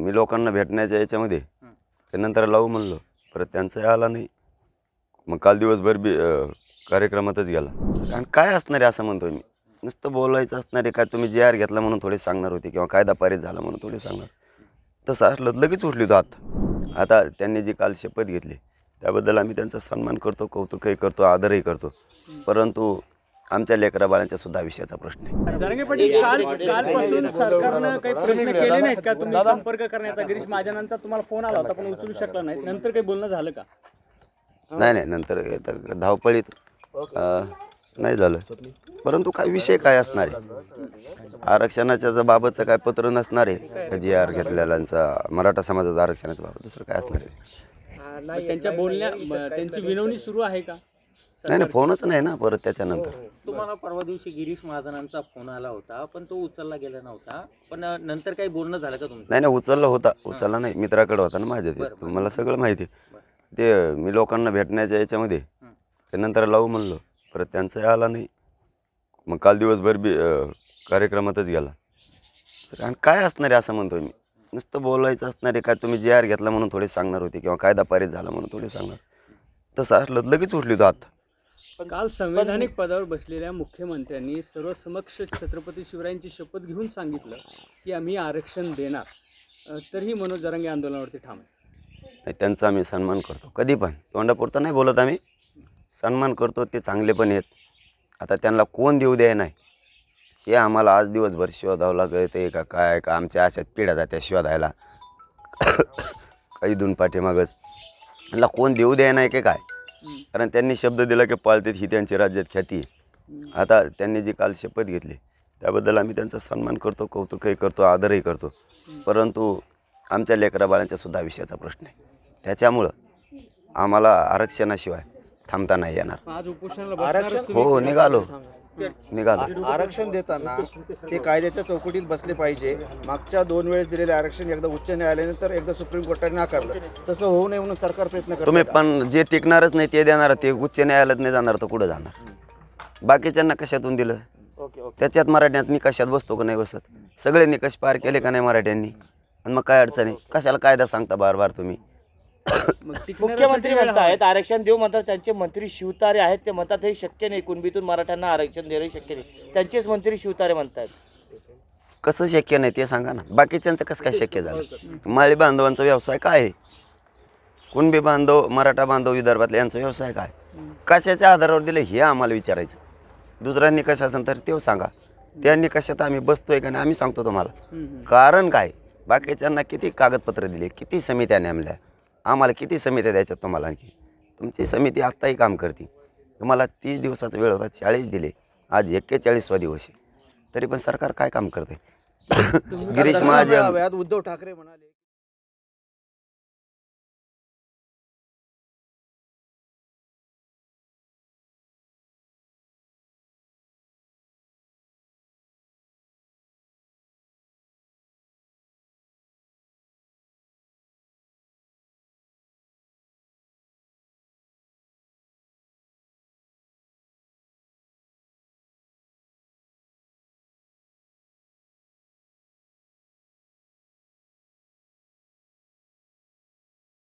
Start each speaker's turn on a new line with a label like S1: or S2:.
S1: मी लोकांना भेटण्याच्या याच्यामध्ये त्यानंतर लावू म्हणलं परत त्यांचाही आला नाही मग काल दिवसभर बी कार्यक्रमातच गेला आणि काय असणार आहे असं म्हणतो मी नुसतं बोलायचं असणार आहे काय तुम्ही जे आर घेतला म्हणून थोडे सांगणार होते किंवा कायदा पारित झाला म्हणून थोडे सांगणार तसं असलं लगेच उठली होतो आता आता त्यांनी जी काल शपथ घेतली त्याबद्दल आम्ही त्यांचा सन्मान करतो कौतुकही करतो आदरही करतो परंतु आमच्या लेकरा सुद्धा विषयाचा प्रश्न आहे जरांगे काल कालपासून सरकारनं काही प्रश्न केले नाहीत का तुम्ही संपर्क करण्याचा गिरीश महाजनांचा तुम्हाला फोन आला होता पण उचलू शकला नाही नंतर काही बोलणं झालं का नाही नाही नंतर धावपळीत नाही झालं परंतु काय विषय काय असणार आहे आरक्षणाच्या ज- बाबतचं काय पत्र नसणार आहे जी आर घेतलेल्यांचा मराठा समाजाचा आरक्षणाच्या बाबत दुसरं काय असणार आहे त्यांच्या बोलण्या त्यांची विनवणी सुरू आहे का नाही नाही फोनच नाही ना परत त्याच्यानंतर हो, हो. तुम्हाला परवा दिवशी गिरीश महाजनांचा फोन आला होता पण तो उचलला गेला नव्हता पण नंतर काही बोलणं झालं का तुमचं नाही नाही उचलला होता उचलला नाही मित्राकडे होता ना माझ्या ते मला सगळं माहिती आहे. ते मी लोकांना भेटण्याच्या याच्यामध्ये त्यानंतर ते नंतर लावू म्हणलं परत त्यांचाही आला नाही मग काल दिवसभर बी कार्यक्रमातच गेला तर आणि काय असणार आहे असं म्हणतो मी नुसतं बोलायचं असणार आहे काय तुम्ही जे आर घेतला म्हणून थोडी सांगणार होते किंवा कायदा पारित झाला म्हणून थोडे सांगणार तसं असलं लगेच उठली होतं पण काल संवैधानिक पदावर बसलेल्या मुख्यमंत्र्यांनी सर्वसमक्ष छत्रपती शिवरायांची शपथ घेऊन सांगितलं की आम्ही आरक्षण देणार तरीही मनोज जरांगे आंदोलनावरती ठाम नाही त्यांचा आम्ही सन्मान करतो कधी पण तोंडापुरतं नाही बोलत आम्ही सन्मान करतो ते चांगले पण आहेत आता त्यांना कोण देऊ द्या नाही हे आम्हाला आज दिवसभर धावं लागत आहे का काय का आमच्या आशात पिढ्या जात्या शिवा द्यायला काही दोन पाठीमागच ला कोण देऊ द्या नाही की काय कारण त्यांनी शब्द दिला की पाळतेत ही त्यांची राज्यात ख्याती आहे आता त्यांनी जी काल शपथ घेतली त्याबद्दल आम्ही त्यांचा सन्मान करतो कौतुकही करतो आदरही करतो परंतु आमच्या लेकरा बाळांचा सुद्धा विषयाचा प्रश्न आहे त्याच्यामुळं आम्हाला आरक्षणाशिवाय थांबता नाही येणार हो निघालो निघाला आरक्षण देताना ते कायद्याच्या चौकटीत बसले पाहिजे मागच्या दोन वेळेस दिलेले आरक्षण एकदा उच्च न्यायालयाने तर एकदा सुप्रीम कोर्टाने नाकारलं तसं होऊ नये म्हणून सरकार प्रयत्न करतो पण जे टिकणारच नाही ते देणार ते उच्च न्यायालयात नाही जाणार तर कुठं जाणार बाकीच्यांना कशातून दिलं त्याच्यात मराठ्यात निकषात बसतो का नाही बसत सगळे निकष पार केले का नाही मराठ्यांनी आणि मग काय अडचण आहे कशाला कायदा सांगता बार बार तुम्ही मुख्यमंत्री म्हणतात आरक्षण देऊ म्हणतात त्यांचे मंत्री शिवतारे आहेत ते म्हणतात हे शक्य नाही कुणबीतून मराठ्यांना आरक्षण देणं शक्य नाही त्यांचेच मंत्री शिवतारे म्हणतात कसं शक्य नाही ते सांगा ना बाकीच्यांचं कसं काय शक्य झालं माळी बांधवांचा व्यवसाय काय आहे कुणबी बांधव मराठा बांधव विदर्भातले यांचा व्यवसाय काय कशाच्या आधारावर दिले हे आम्हाला विचारायचं दुसऱ्यांनी कसं असेल तर तेव सांगा त्यांनी कशात आम्ही बसतोय का नाही आम्ही सांगतो तुम्हाला कारण काय बाकीच्यांना किती कागदपत्र दिले किती समित्या नेमल्या आम्हाला किती समित्या द्यायच्यात तुम्हाला आणखी तुमची समिती आत्ताही काम करते तुम्हाला तीस दिवसाचा वेळ होता चाळीस दिले आज एक्केचाळीसवा दिवस आहे तरी पण सरकार काय काम करते गिरीश महाजन उद्धव ठाकरे म्हणाले